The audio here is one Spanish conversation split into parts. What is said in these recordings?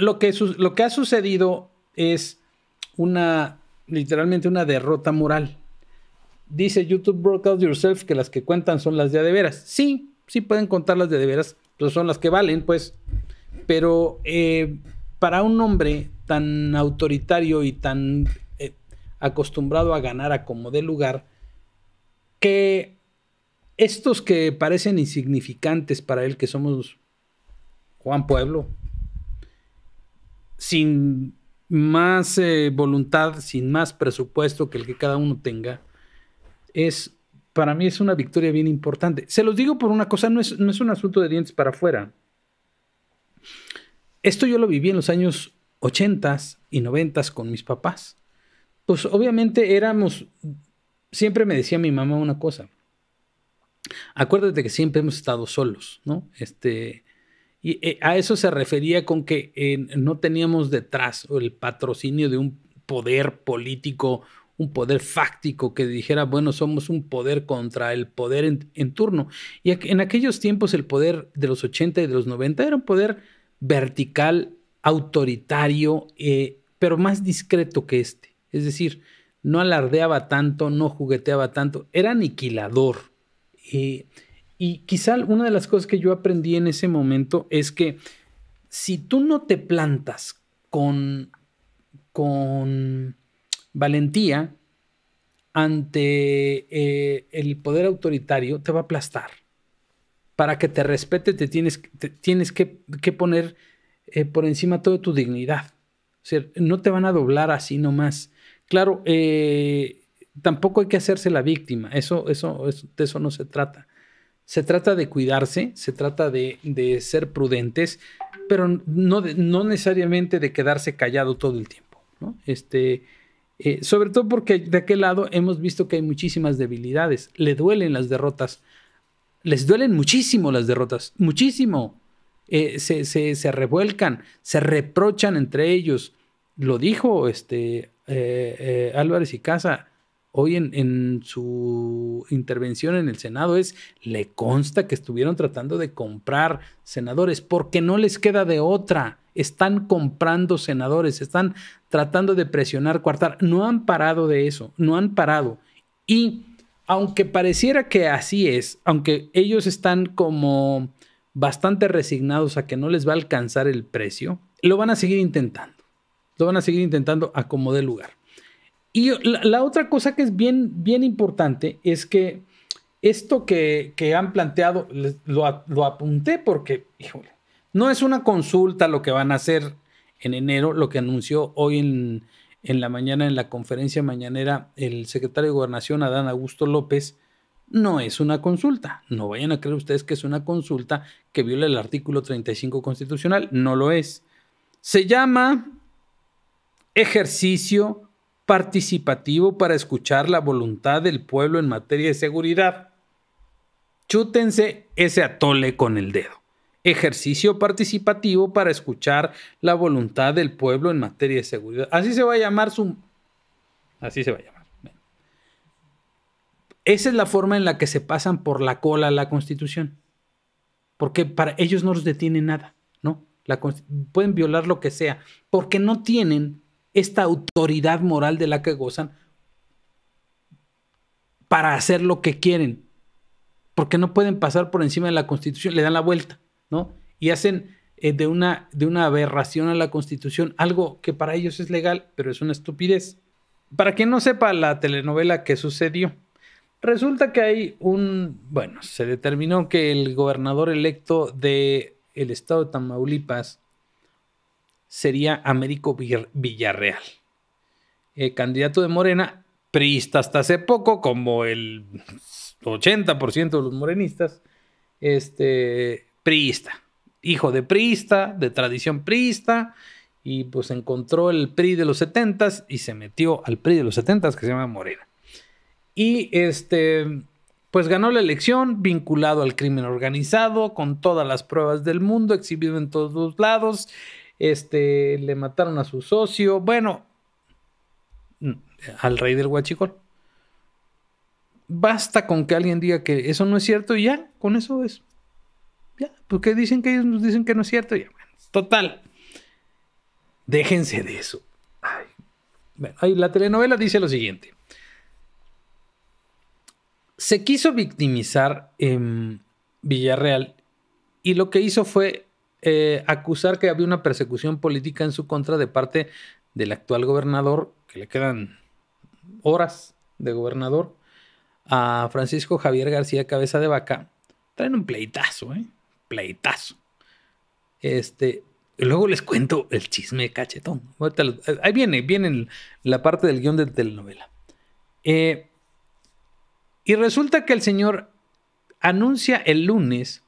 lo que, ha sucedido es una, literalmente una derrota moral. Dice YouTube Broadcast Yourself que las que cuentan son las de de veras. Sí, sí pueden contar las de de veras, pero pues son las que valen, pues. Pero eh, para un hombre tan autoritario y tan eh, acostumbrado a ganar a como de lugar, que estos que parecen insignificantes para él, que somos Juan Pueblo, sin más eh, voluntad, sin más presupuesto que el que cada uno tenga, es para mí es una victoria bien importante. Se los digo por una cosa, no es, no es un asunto de dientes para afuera. Esto yo lo viví en los años 80 y 90 con mis papás. Pues obviamente éramos, siempre me decía mi mamá una cosa. Acuérdate que siempre hemos estado solos, ¿no? Este, y eh, a eso se refería con que no teníamos detrás el patrocinio de un poder político, un poder fáctico que dijera, bueno, somos un poder contra el poder en, turno. Y en aquellos tiempos el poder de los 80 y de los 90 era un poder vertical, autoritario, eh, pero más discreto que este. Es decir, no alardeaba tanto, no jugueteaba tanto, era aniquilador. Eh, y quizá una de las cosas que yo aprendí en ese momento es que si tú no te plantas con, con valentía ante eh, el poder autoritario, te va a aplastar. Para que te respete, te tienes, tienes que, poner eh, por encima toda tu dignidad. O sea, no te van a doblar así nomás. Claro, eh, tampoco hay que hacerse la víctima, eso, eso, de eso no se trata se trata de cuidarse, se trata de, ser prudentes, pero no, no, necesariamente de quedarse callado todo el tiempo. Este, eh, sobre todo porque de aquel lado hemos visto que hay muchísimas debilidades, le duelen las derrotas, les duelen muchísimo las derrotas, muchísimo. Eh, se, revuelcan, se reprochan entre ellos. Lo dijo este, eh, Álvarez y Casa, hoy en, su intervención en el Senado es, le consta que estuvieron tratando de comprar senadores porque no les queda de otra. Están comprando senadores, están tratando de presionar, coartar. No han parado de eso, no han parado. Y aunque pareciera que así es, aunque ellos están como bastante resignados a que no les va a alcanzar el precio, lo van a seguir intentando. Lo van a seguir intentando a como lugar. Y la, otra cosa que es bien, bien importante es que esto que, han planteado, lo, lo, apunté porque, híjole, no es una consulta lo que van a hacer en enero, lo que anunció hoy en, en la mañana en la conferencia mañanera el secretario de Gobernación, Adán Augusto López, no es una consulta. No vayan a creer ustedes que es una consulta que viola el artículo 35 constitucional, no lo es. Se llama ejercicio participativo para escuchar la voluntad del pueblo en materia de seguridad. Chútense ese atole con el dedo. Ejercicio participativo para escuchar la voluntad del pueblo en materia de seguridad. Así se va a llamar su... Así se va a llamar. Esa es la forma en la que se pasan por la cola la Constitución. Porque para ellos no los detiene nada, ¿no? pueden violar lo que sea, porque no tienen esta autoridad moral de la que gozan para hacer lo que quieren, porque no pueden pasar por encima de la Constitución, le dan la vuelta, ¿no? Y hacen eh, de, una, de una aberración a la Constitución algo que para ellos es legal, pero es una estupidez. Para quien no sepa la telenovela que sucedió, resulta que hay un, bueno, se determinó que el gobernador electo de el estado de Tamaulipas sería Américo Villarreal, eh, candidato de Morena, priista hasta hace poco, como el 80% de los morenistas, este, priista, hijo de priista, de tradición priista, y pues encontró el PRI de los 70s y se metió al PRI de los 70s que se llama Morena. Y este, pues ganó la elección vinculado al crimen organizado, con todas las pruebas del mundo, exhibido en todos los lados, este, le mataron a su socio. Bueno, mm, al rey del huachicol. Basta con que alguien diga que eso no es cierto y ya, con eso es. Ya, porque pues, dicen que ellos nos pues, dicen que no es cierto y ya, bueno, total. Déjense de eso. Ay. la telenovela dice lo siguiente. Se quiso victimizar en em, Villarreal y lo que hizo fue eh, acusar que había una persecución política en su contra de parte del actual gobernador, que le quedan horas de gobernador, a Francisco Javier García Cabeza de Vaca. Traen un pleitazo, ¿eh? Pleitazo. Este, luego les cuento el chisme cachetón. Eh, ahí viene, viene la parte del guión de telenovela. y resulta que el señor anuncia el lunes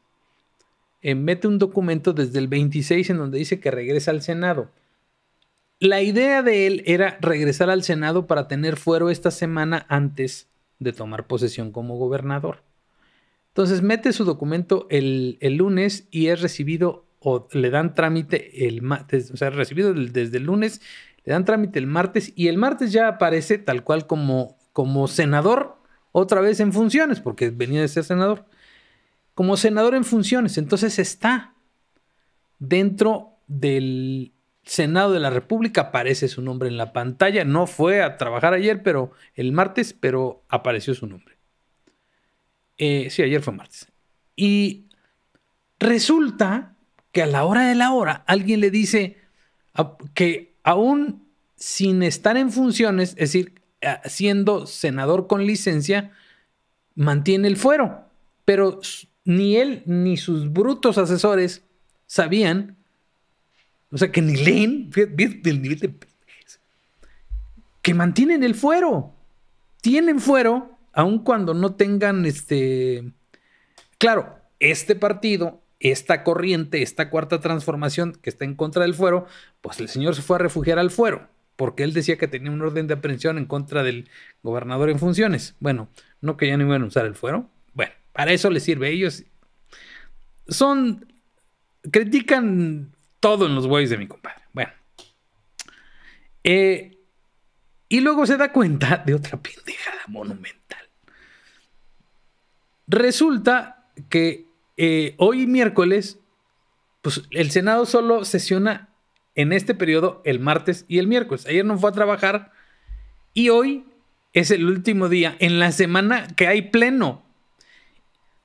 eh, mete un documento desde el 26 en donde dice que regresa al Senado. La idea de él era regresar al Senado para tener fuero esta semana antes de tomar posesión como gobernador. Entonces mete su documento el, lunes y es recibido o le dan trámite el martes, recibido desde el lunes, le dan trámite el martes y el martes ya aparece tal cual como, como senador otra vez en funciones porque venía de ser senador como senador en funciones. Entonces está dentro del Senado de la República, aparece su nombre en la pantalla. No fue a trabajar ayer, pero el martes, pero apareció su nombre. Eh, sí, ayer fue martes. Y resulta que a la hora de la hora alguien le dice que aún sin estar en funciones, es decir, siendo senador con licencia, mantiene el fuero, pero ni él ni sus brutos asesores sabían, o sea, que ni leen, que mantienen el fuero. Tienen fuero, aun cuando no tengan este. Claro, este partido, esta corriente, esta cuarta transformación que está en contra del fuero, pues el señor se fue a refugiar al fuero, porque él decía que tenía un orden de aprehensión en contra del gobernador en funciones. Bueno, no que ya no iban a usar el fuero, para eso les sirve. Ellos son. critican todo en los güeyes de mi compadre. Bueno. Eh, y luego se da cuenta de otra pendejada monumental. Resulta que eh, hoy miércoles, pues el Senado solo sesiona en este periodo el martes y el miércoles. Ayer no fue a trabajar y hoy es el último día en la semana que hay pleno.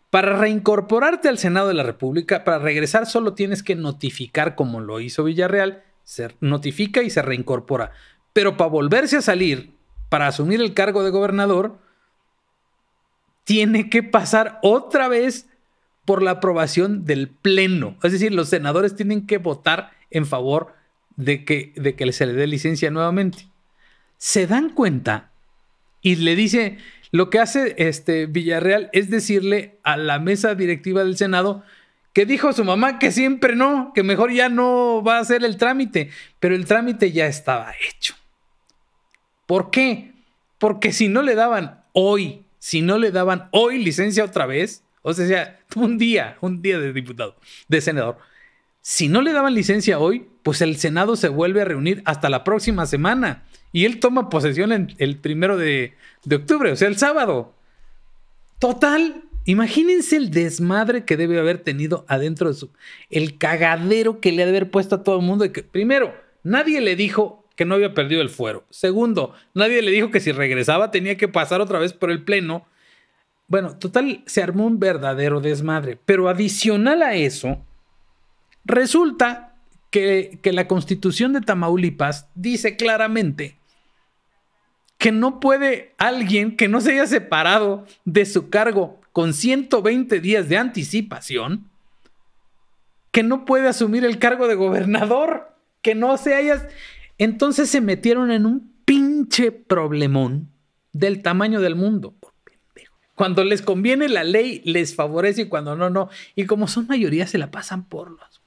Para reincorporarte al Senado de la República, para regresar solo tienes que notificar como lo hizo Villarreal, se notifica y se reincorpora. Pero para volverse a salir, para asumir el cargo de gobernador, tiene que pasar otra vez por la aprobación del Pleno. Es decir, los senadores tienen que votar en favor de que, de que se le dé licencia nuevamente. Se dan cuenta y le dice, lo que hace este Villarreal es decirle a la mesa directiva del Senado que dijo a su mamá que siempre no, que mejor ya no va a hacer el trámite, pero el trámite ya estaba hecho. ¿Por qué? Porque si no le daban hoy, si no le daban hoy licencia otra vez, o sea, un día, un día de diputado, de senador, si no le daban licencia hoy, pues el Senado se vuelve a reunir hasta la próxima semana y él toma posesión el primero de, octubre, o sea, el sábado. Total, Imagínense el desmadre que debe haber tenido adentro de su. El cagadero que le ha de haber puesto a todo el mundo. primero, nadie le dijo que no había perdido el fuero. Segundo, nadie le dijo que si regresaba tenía que pasar otra vez por el pleno. Bueno, total, se armó un verdadero desmadre. Pero adicional a eso, Resulta que, la constitución de Tamaulipas dice claramente que no puede alguien que no se haya separado de su cargo con 120 días de anticipación, que no puede asumir el cargo de gobernador, que no se haya Entonces se metieron en un pinche problemón del tamaño del mundo. Cuando les conviene la ley, les favorece y cuando no, no. Y como son mayoría, se la pasan por los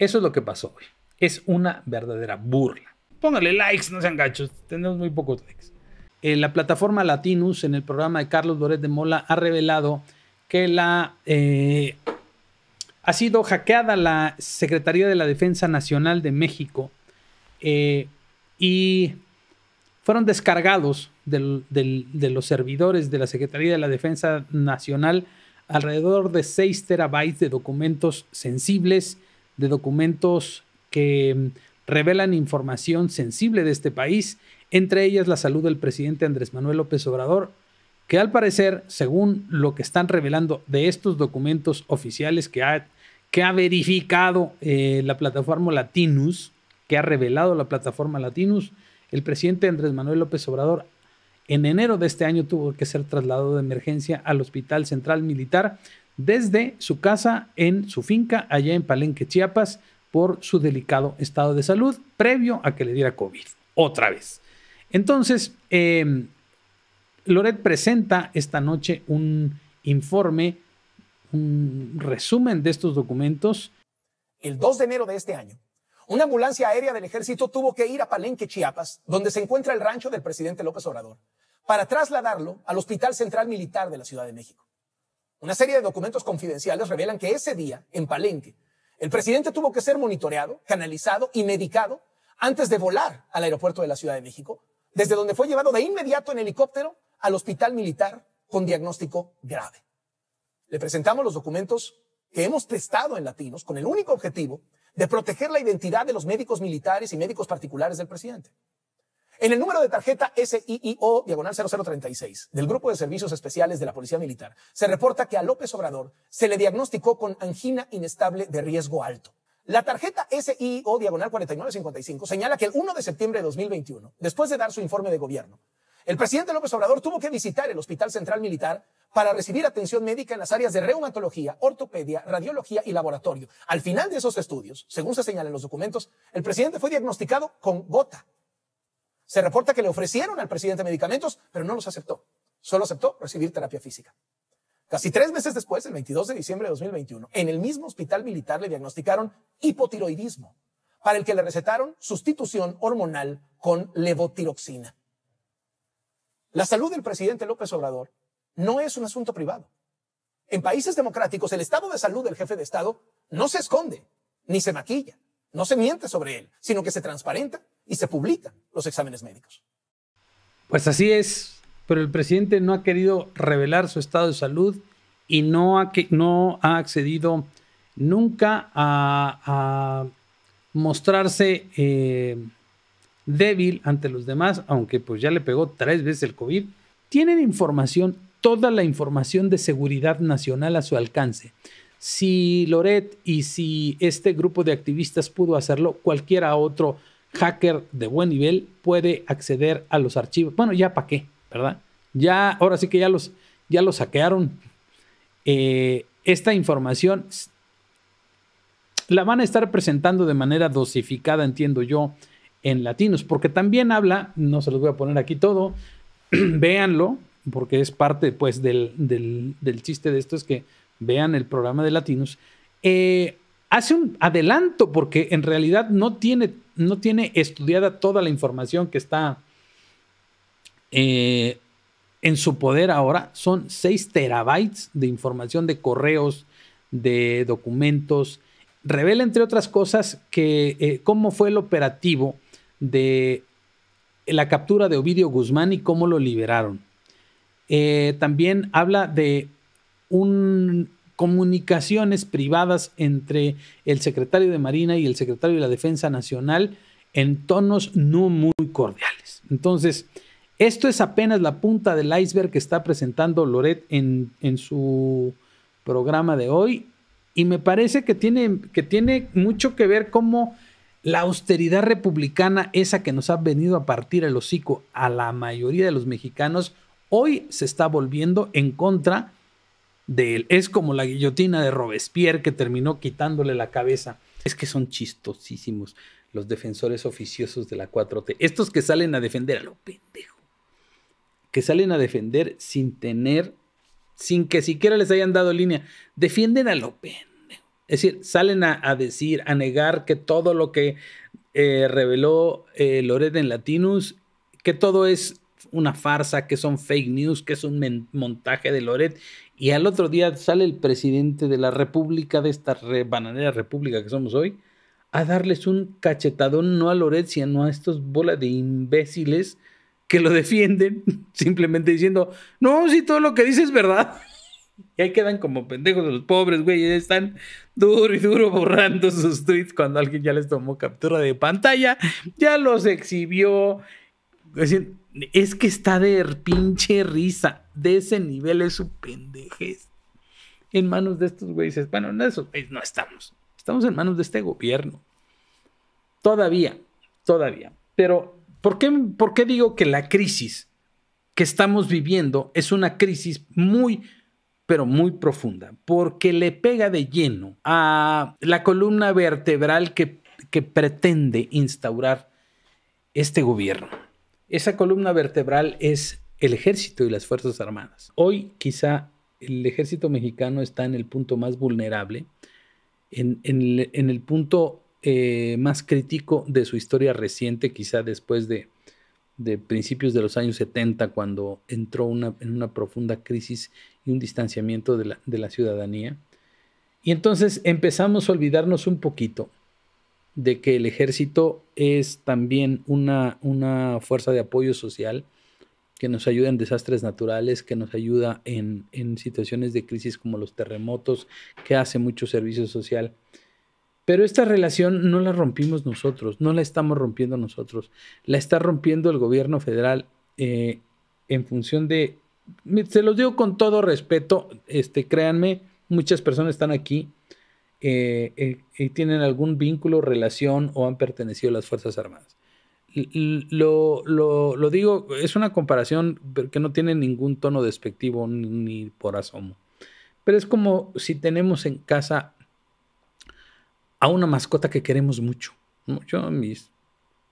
eso es lo que pasó hoy. Es una verdadera burla. Póngale likes, no sean gachos. Tenemos muy pocos likes. Eh, la plataforma Latinus, en el programa de Carlos Loret de Mola, ha revelado que la, eh, ha sido hackeada la Secretaría de la Defensa Nacional de México eh, y fueron descargados de los servidores de la Secretaría de la Defensa Nacional alrededor de 6 terabytes de documentos sensibles de documentos que mm, revelan información sensible de este país, entre ellas la salud del presidente Andrés Manuel López Obrador, que al parecer, según lo que están revelando de estos documentos oficiales que ha, que ha verificado eh, la plataforma Latinus, que ha revelado la plataforma Latinus, el presidente Andrés Manuel López Obrador en enero de este año tuvo que ser trasladado de emergencia al Hospital Central Militar desde su casa en su finca allá en Palenque, Chiapas, por su delicado estado de salud previo a que le diera COVID. Otra vez. Entonces, em, Loret presenta esta noche un informe, un resumen de estos documentos. El 2 de enero de este año, una ambulancia aérea del ejército tuvo que ir a Palenque, Chiapas, donde se encuentra el rancho del presidente López Obrador, para trasladarlo al Hospital Central Militar de la Ciudad de México. Una serie de documentos confidenciales revelan que ese día, en Palenque, el presidente tuvo que ser monitoreado, canalizado y medicado antes de volar al aeropuerto de la Ciudad de México, desde donde fue llevado de inmediato en helicóptero al hospital militar con diagnóstico grave. Le presentamos los documentos que hemos testado en latinos con el único objetivo de proteger la identidad de los médicos militares y médicos particulares del presidente. En el número de tarjeta SIIO diagonal 0036 del Grupo de Servicios Especiales de la Policía Militar, se reporta que a López Obrador se le diagnosticó con angina inestable de riesgo alto. La tarjeta SIO diagonal 4955 señala que el 1 de septiembre de 2021, después de dar su informe de gobierno, el presidente López Obrador tuvo que visitar el Hospital Central Militar para recibir atención médica en las áreas de reumatología, ortopedia, radiología y laboratorio. Al final de esos estudios, según se señalan los documentos, el presidente fue diagnosticado con gota, se reporta que le ofrecieron al presidente medicamentos, pero no los aceptó. Solo aceptó recibir terapia física. Casi tres meses después, el 22 de diciembre de 2021, en el mismo hospital militar le diagnosticaron hipotiroidismo, para el que le recetaron sustitución hormonal con levotiroxina. La salud del presidente López Obrador no es un asunto privado. En países democráticos, el estado de salud del jefe de Estado no se esconde, ni se maquilla, no se miente sobre él, sino que se transparenta y se publican los exámenes médicos. Pues así es, pero el presidente no ha querido revelar su estado de salud y no ha, no ha accedido nunca a, mostrarse eh, débil ante los demás, aunque pues ya le pegó tres veces el COVID. Tienen información, toda la información de seguridad nacional a su alcance. Si Loret y si este grupo de activistas pudo hacerlo, cualquiera otro hacker de buen nivel puede acceder a los archivos. Bueno, ya para qué, ¿verdad? Ya, ahora sí que ya los, ya saquearon. Eh, esta información la van a estar presentando de manera dosificada, entiendo yo, en latinos, porque también habla, no se los voy a poner aquí todo, véanlo, porque es parte pues del, chiste de esto, es que vean el programa de latinos. Eh, hace un adelanto, porque en realidad no tiene no tiene estudiada toda la información que está eh, en su poder ahora. Son 6 terabytes de información de correos, de documentos. Revela, entre otras cosas, que eh, cómo fue el operativo de la captura de Ovidio Guzmán y cómo lo liberaron. Eh, también habla de un comunicaciones privadas entre el secretario de Marina y el secretario de la Defensa Nacional en tonos no muy cordiales. Entonces, esto es apenas la punta del iceberg que está presentando Loret en, su programa de hoy y me parece que tiene, que tiene mucho que ver cómo la austeridad republicana, esa que nos ha venido a partir el hocico a la mayoría de los mexicanos, hoy se está volviendo en contra él. Es como la guillotina de Robespierre que terminó quitándole la cabeza. Es que son chistosísimos los defensores oficiosos de la 4T. Estos que salen a defender a lo pendejo. Que salen a defender sin tener, sin que siquiera les hayan dado línea. Defienden a lo pendejo. Es decir, salen a, decir, a negar que todo lo que eh, reveló eh, en Latinus, que todo es una farsa, que son fake news, que es un montaje de Loret. Y al otro día sale el presidente de la República, de esta bananera República que somos hoy, a darles un cachetadón, no a Loret, sino a estos bolas de imbéciles que lo defienden, simplemente diciendo, no, si todo lo que dice es verdad. Y ahí quedan como pendejos los pobres, güey. Están duro y duro borrando sus tweets cuando alguien ya les tomó captura de pantalla, ya los exhibió. Es es que está de pinche risa. De ese nivel es su pendejez. En manos de estos güeyes. Bueno, no, no estamos. Estamos en manos de este gobierno. Todavía, todavía. Pero, ¿por qué, digo que la crisis que estamos viviendo es una crisis muy, pero muy profunda? Porque le pega de lleno a la columna vertebral que pretende instaurar este gobierno esa columna vertebral es el ejército y las Fuerzas Armadas. Hoy quizá el ejército mexicano está en el punto más vulnerable, en, el punto eh, más crítico de su historia reciente, quizá después de, principios de los años 70, cuando entró en una profunda crisis y un distanciamiento de la, de la ciudadanía. Y entonces empezamos a olvidarnos un poquito de que el ejército es también una, una fuerza de apoyo social que nos ayuda en desastres naturales, que nos ayuda en, situaciones de crisis como los terremotos, que hace mucho servicio social. Pero esta relación no la rompimos nosotros, no la estamos rompiendo nosotros, la está rompiendo el gobierno federal eh, en función de, se los digo con todo respeto, este, créanme, muchas personas están aquí y eh, eh, eh, tienen algún vínculo, relación o han pertenecido a las Fuerzas Armadas. Lo, lo, digo, es una comparación que no tiene ningún tono despectivo ni, por asomo. Pero es como si tenemos en casa a una mascota que queremos mucho. mucho Yo mis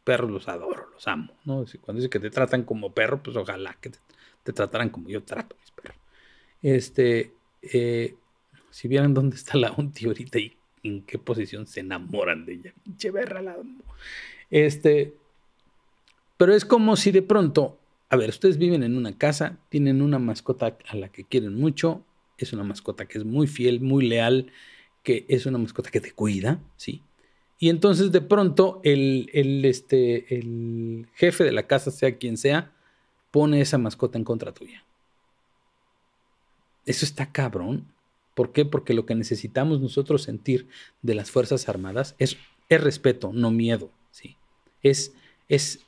perros los adoro, los amo. ¿no? Cuando dice que te tratan como perro, pues ojalá que te, trataran como yo trato a mis perros. Este, si vieran dónde está la Onti ahorita y en qué posición se enamoran de ella. Pinche berra la Este. Pero es como si de pronto. A ver, ustedes viven en una casa, tienen una mascota a la que quieren mucho, es una mascota que es muy fiel, muy leal, que es una mascota que te cuida, ¿sí? Y entonces de pronto el, el, este, el jefe de la casa, sea quien sea, pone esa mascota en contra tuya. Eso está cabrón. ¿Por qué? Porque lo que necesitamos nosotros sentir de las Fuerzas Armadas es, es respeto, no miedo. ¿sí? Es, es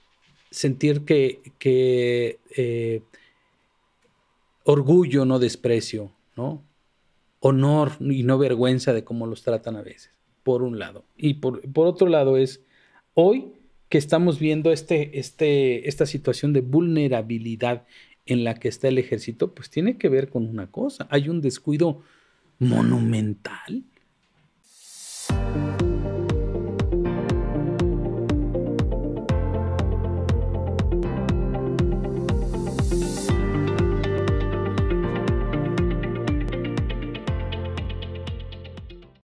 sentir que, eh, orgullo, no desprecio, ¿no? honor y no vergüenza de cómo los tratan a veces, por un lado. Y por, por otro lado es, hoy que estamos viendo este, este, esta situación de vulnerabilidad en la que está el ejército, pues tiene que ver con una cosa, hay un descuido monumental